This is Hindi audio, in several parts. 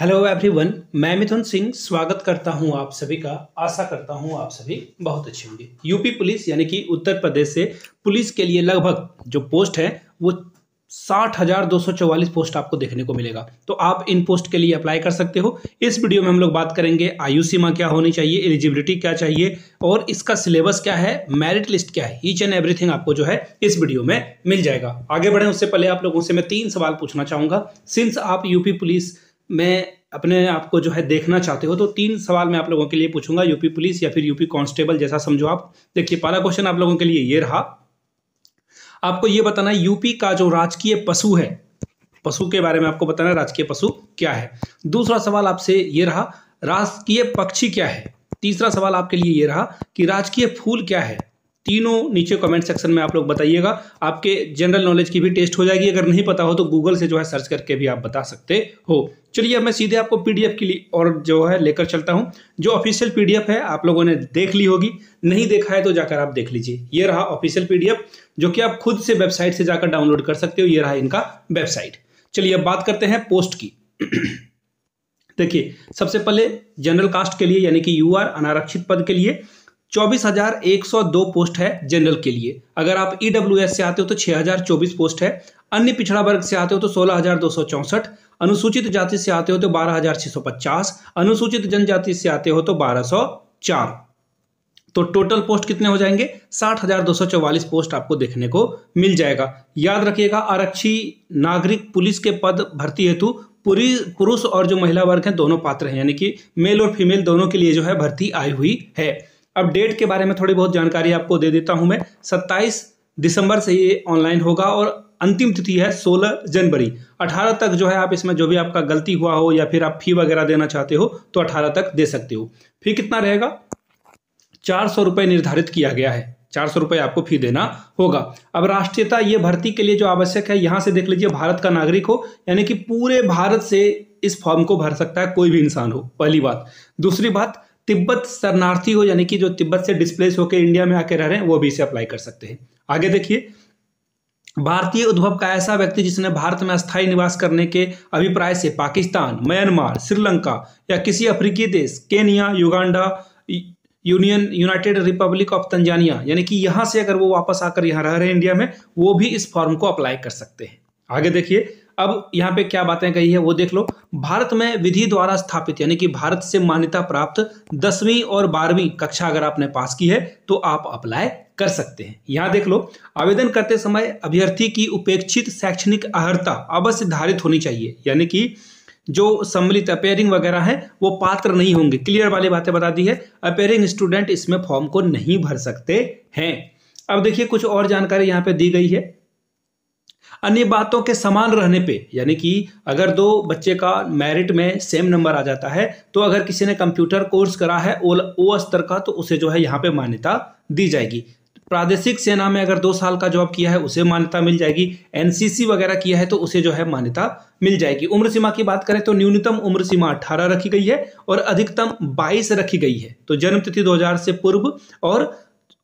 हेलो एवरीवन मैं मिथुन सिंह स्वागत करता हूं आप सभी का आशा करता हूं आप सभी बहुत अच्छे होंगे यूपी पुलिस यानी कि उत्तर प्रदेश से पुलिस के लिए लगभग जो पोस्ट है वो साठ हज़ार दो सौ चौवालीस पोस्ट आपको देखने को मिलेगा तो आप इन पोस्ट के लिए अप्लाई कर सकते हो इस वीडियो में हम लोग बात करेंगे आयु सीमा क्या होनी चाहिए एलिजिबिलिटी क्या चाहिए और इसका सिलेबस क्या है मेरिट लिस्ट क्या है ईच एंड एवरीथिंग आपको जो है इस वीडियो में मिल जाएगा आगे बढ़े उससे पहले आप लोगों से मैं तीन सवाल पूछना चाहूंगा सिंस आप यूपी पुलिस में अपने आप को जो है देखना चाहते हो तो तीन सवाल मैं आप लोगों के लिए पूछूंगा यूपी पुलिस या फिर यूपी कांस्टेबल जैसा समझो आप देखिए पहला क्वेश्चन आप लोगों के लिए ये रहा आपको ये बताना है यूपी का जो राजकीय पशु है पशु के बारे में आपको बताना है राजकीय पशु क्या है दूसरा सवाल आपसे ये रहा राजकीय पक्षी क्या है तीसरा सवाल आपके लिए ये रहा कि राजकीय फूल क्या है तीनों नीचे कमेंट सेक्शन में आप लोग बताइएगा आपके जनरल नॉलेज की भी टेस्ट हो जाएगी अगर नहीं पता हो तो गूगल से जो है सर्च करके भी आप बता सकते हो चलिए मैं सीधे आपको पीडीएफ के लिए और जो है लेकर चलता हूँ जो ऑफिशियल पीडीएफ है आप लोगों ने देख ली होगी नहीं देखा है तो जाकर आप देख लीजिए ये रहा ऑफिशियल पीडीएफ जो कि आप खुद से वेबसाइट से जाकर डाउनलोड कर सकते हो ये रहा इनका वेबसाइट चलिए अब बात करते हैं पोस्ट की देखिए सबसे पहले जनरल कास्ट के लिए यानी कि यूआर अनारक्षित पद के लिए 24,102 पोस्ट है जनरल के लिए अगर आप ई e से आते हो तो 6,024 पोस्ट है अन्य पिछड़ा वर्ग से आते हो तो सोलह अनुसूचित जाति से आते हो तो 12,650 अनुसूचित जनजाति से आते हो तो 1204 तो टोटल पोस्ट कितने हो जाएंगे 60,244 पोस्ट आपको देखने को मिल जाएगा याद रखिएगा आरक्षी नागरिक पुलिस के पद भर्ती हेतु पूरी पुरुष और जो महिला वर्ग हैं दोनों पात्र हैं यानी कि मेल और फीमेल दोनों के लिए जो है भर्ती आई हुई है अपडेट के बारे में थोड़ी बहुत जानकारी आपको दे देता हूं मैं 27 दिसंबर से ये ऑनलाइन होगा और अंतिम तिथि है 16 जनवरी 18 तक जो है आप इसमें जो भी आपका गलती हुआ हो या फिर आप फी वगैरह देना चाहते हो तो 18 तक दे सकते हो फी कितना रहेगा चार सौ रुपए निर्धारित किया गया है चार सौ रुपये आपको फी देना होगा अब राष्ट्रीयता ये भर्ती के लिए जो आवश्यक है यहाँ से देख लीजिए भारत का नागरिक हो यानी कि पूरे भारत से इस फॉर्म को भर सकता है कोई भी इंसान हो पहली बात दूसरी बात तिब्बत शरणार्थी हो यानी कि जो तिब्बत से डिस्प्लेस होकर इंडिया में आके रह रहे हैं वो भी इसे अप्लाई कर सकते हैं आगे देखिए भारतीय उद्भव का ऐसा व्यक्ति जिसने भारत में अस्थायी निवास करने के अभिप्राय से पाकिस्तान म्यांमार श्रीलंका या किसी अफ्रीकी देश Kenya Uganda Union United Republic of Tanzania यानी कि यहां से अगर वो वापस आकर यहां रह रहे हैं इंडिया में वो भी इस फॉर्म को अप्लाई कर सकते हैं आगे देखिए अब यहाँ पे क्या बातें कही है वो देख लो भारत में विधि द्वारा स्थापित यानी कि भारत से मान्यता प्राप्त दसवीं और बारहवीं कक्षा अगर आपने पास की है तो आप अप्लाई कर सकते हैं यहाँ देख लो आवेदन करते समय अभ्यर्थी की उपेक्षित शैक्षणिक अहर्ता अवश्य धारित होनी चाहिए यानी कि जो सम्मिलित अपेयरिंग वगैरह है वो पात्र नहीं होंगे क्लियर वाली बातें बता दी है अपेयरिंग स्टूडेंट इसमें फॉर्म को नहीं भर सकते हैं अब देखिए कुछ और जानकारी यहाँ पे दी गई है अन्य बातों के समान रहने पे यानी कि अगर दो बच्चे का मेरिट में सेम नंबर आ जाता है तो अगर किसी ने कंप्यूटर कोर्स करा है ओ ओ स्तर का तो उसे जो है यहाँ पे मान्यता दी जाएगी प्रादेशिक सेना में अगर दो साल का जॉब किया है उसे मान्यता मिल जाएगी एनसीसी वगैरह किया है तो उसे जो है मान्यता मिल जाएगी उम्र सीमा की बात करें तो न्यूनतम उम्र सीमा अठारह रखी गई है और अधिकतम बाईस रखी गई है तो जन्म तिथि 2000 से पूर्व और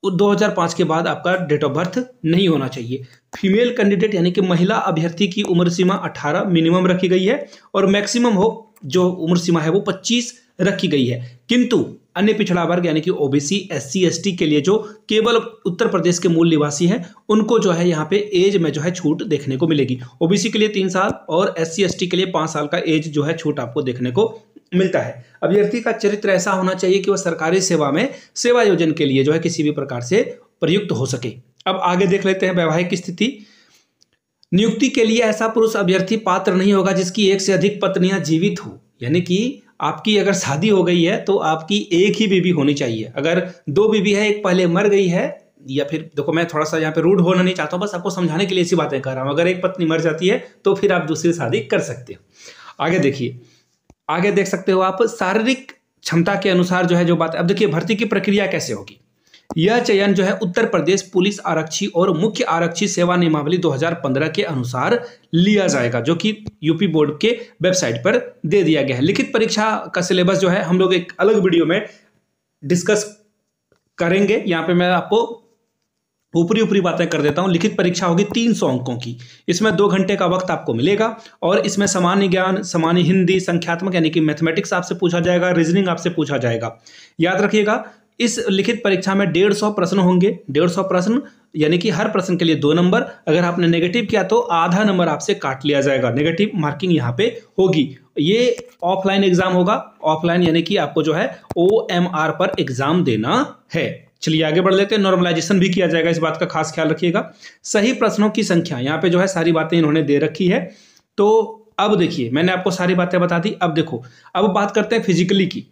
2005 तो के बाद आपका डेट ऑफ बर्थ नहीं होना चाहिए फीमेल कैंडिडेट यानी कि महिला अभ्यर्थी की उम्र सीमा 18 मिनिमम रखी गई है और मैक्सिमम हो जो उम्र सीमा है वो 25 रखी गई है किंतु अन्य पिछड़ा वर्ग यानी कि ओबीसी एससी एसटी के लिए जो केवल उत्तर प्रदेश के मूल निवासी हैं उनको जो है यहाँ पे एज में जो है छूट देखने को मिलेगी ओबीसी के लिए तीन साल और एससी एसटी के लिए पाँच साल का एज जो है छूट आपको देखने को मिलता है अभ्यर्थी का चरित्र ऐसा होना चाहिए कि वह सरकारी सेवा में सेवा योजन के लिए जो है किसी भी प्रकार से प्रयुक्त हो सके अब आगे देख लेते हैं वैवाहिक स्थिति नियुक्ति के लिए ऐसा पुरुष अभ्यर्थी पात्र नहीं होगा जिसकी एक से अधिक पत्नियां जीवित हो यानी कि आपकी अगर शादी हो गई है तो आपकी एक ही बीबी होनी चाहिए अगर दो बीबी है एक पहले मर गई है या फिर देखो मैं थोड़ा सा यहाँ पे रूढ़ होना नहीं चाहता हूँ बस आपको समझाने के लिए ऐसी बातें कर रहा हूँ अगर एक पत्नी मर जाती है तो फिर आप दूसरी शादी कर सकते हो आगे देखिए आगे देख सकते हो आप शारीरिक क्षमता के अनुसार जो है जो बात अब देखिए भर्ती की प्रक्रिया कैसे होगी यह चयन जो है उत्तर प्रदेश पुलिस आरक्षी और मुख्य आरक्षी सेवा नियमावली 2015 के अनुसार लिया जाएगा जो कि यूपी बोर्ड के वेबसाइट पर दे दिया गया है लिखित परीक्षा का सिलेबस जो है हम लोग एक अलग वीडियो में डिस्कस करेंगे यहाँ पे मैं आपको ऊपरी ऊपरी बातें कर देता हूँ लिखित परीक्षा होगी तीन सौ अंकों की इसमें दो घंटे का वक्त आपको मिलेगा और इसमें सामान्य ज्ञान सामान्य हिंदी संख्यात्मक यानी कि मैथमेटिक्स आपसे पूछा जाएगा रीजनिंग आपसे पूछा जाएगा याद रखिएगा इस लिखित परीक्षा में डेढ़ सौ प्रश्न होंगे डेढ़ सौ प्रश्न यानी कि हर प्रश्न के लिए दो नंबर अगर आपने नेगेटिव किया तो आधा नंबर आपसे काट लिया जाएगा नेगेटिव मार्किंग यहाँ पे होगी ये ऑफलाइन एग्जाम होगा ऑफलाइन यानी कि आपको जो है ओ एम आर पर एग्जाम देना है चलिए आगे बढ़ लेते हैं नॉर्मलाइजेशन भी किया जाएगा इस बात का खास ख्याल रखिएगा सही प्रश्नों की संख्या यहाँ पे जो है सारी बातें इन्होंने दे रखी है तो अब देखिए मैंने आपको सारी बातें बता दी अब देखो अब बात करते हैं फिजिकली की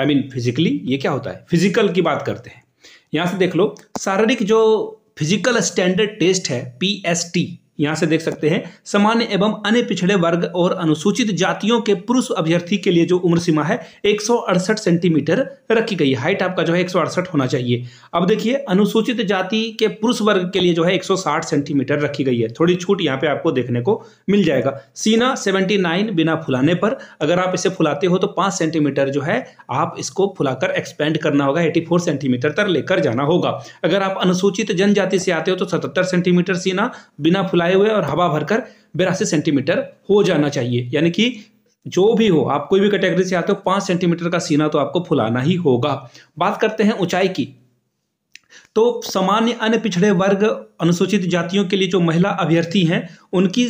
आई मीन फिजिकली ये क्या होता है फिजिकल की बात करते हैं यहाँ से देख लो शारीरिक जो फिजिकल स्टैंडर्ड टेस्ट है पी एस टी यहां से देख सकते हैं सामान्य एवं अन्य पिछड़े वर्ग और अनुसूचित जातियों के पुरुष अभ्यर्थी के लिए जो उम्र सीमा है एक सेंटीमीटर रखी गई हाइट आपका जो है एक होना चाहिए अब देखिए अनुसूचित जाति के पुरुष वर्ग के लिए जो है 160 सेंटीमीटर रखी गई है थोड़ी छूट यहाँ पे आपको देखने को मिल जाएगा सीना 79 बिना फुलाने पर अगर आप इसे फुलाते हो तो पांच सेंटीमीटर जो है आप इसको फुलाकर एक्सपेंड करना होगा एटी सेंटीमीटर तक लेकर जाना होगा अगर आप अनुसूचित जनजाति से आते हो तो सतहत्तर सेंटीमीटर सीना बिना फुला लाए हुए और हवा भरकर बिरासी सेंटीमीटर हो जाना चाहिए यानी कि जो भी हो आप कोई भी कैटेगरी से आते हो पांच सेंटीमीटर का सीना तो आपको फुलाना ही होगा बात करते हैं ऊंचाई की तो सामान्य अन्य पिछड़े वर्ग अनुसूचित जातियों के लिए जो महिला अभ्यर्थी हैं उनकी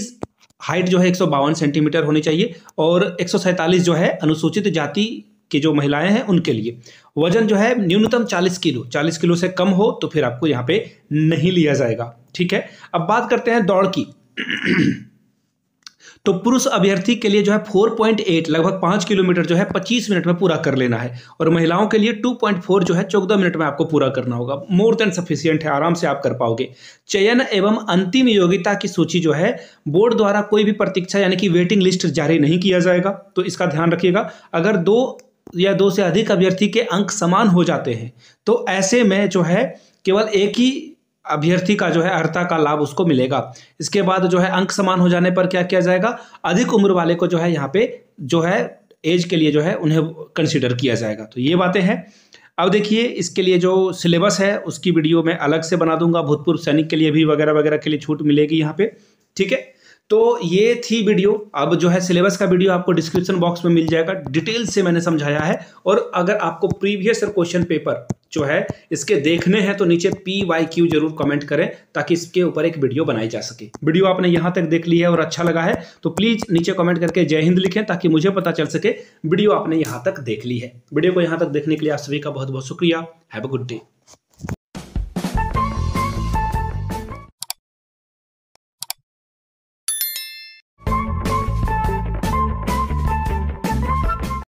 हाइट जो है एक सेंटीमीटर होनी चाहिए और एक जो है अनुसूचित जाति की जो महिलाएं हैं उनके लिए वजन जो है न्यूनतम 40 किलो 40 किलो से कम हो तो फिर आपको यहाँ पे नहीं लिया जाएगा ठीक है अब बात करते हैं दौड़ की तो पुरुष अभ्यर्थी के लिए जो है 4.8 लगभग पाँच किलोमीटर जो है 25 मिनट में पूरा कर लेना है और महिलाओं के लिए 2.4 जो है चौदह मिनट में आपको पूरा करना होगा मोर देन सफिशियंट है आराम से आप कर पाओगे चयन एवं अंतिम योग्यता की सूची जो है बोर्ड द्वारा कोई भी प्रतीक्षा यानी कि वेटिंग लिस्ट जारी नहीं किया जाएगा तो इसका ध्यान रखिएगा अगर दो या दो से अधिक अभ्यर्थी के अंक समान हो जाते हैं तो ऐसे में जो है केवल एक ही अभ्यर्थी का जो है अर्ता का लाभ उसको मिलेगा इसके बाद जो है अंक समान हो जाने पर क्या किया जाएगा अधिक उम्र वाले को जो है यहाँ पे जो है एज के लिए जो है उन्हें कंसिडर किया जाएगा तो ये बातें हैं अब देखिए इसके लिए जो सिलेबस है उसकी वीडियो मैं अलग से बना दूंगा भूतपूर्व सैनिक के लिए भी वगैरह वगैरह के लिए छूट मिलेगी यहाँ पे ठीक है तो ये थी वीडियो अब जो है सिलेबस का वीडियो आपको डिस्क्रिप्शन बॉक्स में मिल जाएगा डिटेल से मैंने समझाया है और अगर आपको प्रीवियस क्वेश्चन पेपर जो है इसके देखने हैं तो नीचे पी वाई क्यू जरूर कमेंट करें ताकि इसके ऊपर एक वीडियो बनाई जा सके वीडियो आपने यहां तक देख ली है और अच्छा लगा है तो प्लीज़ नीचे कमेंट करके जय हिंद लिखें ताकि मुझे पता चल सके वीडियो आपने यहाँ तक देख ली है वीडियो को यहाँ तक देखने के लिए आप सभी का बहुत बहुत शुक्रिया हैव अ गुड डे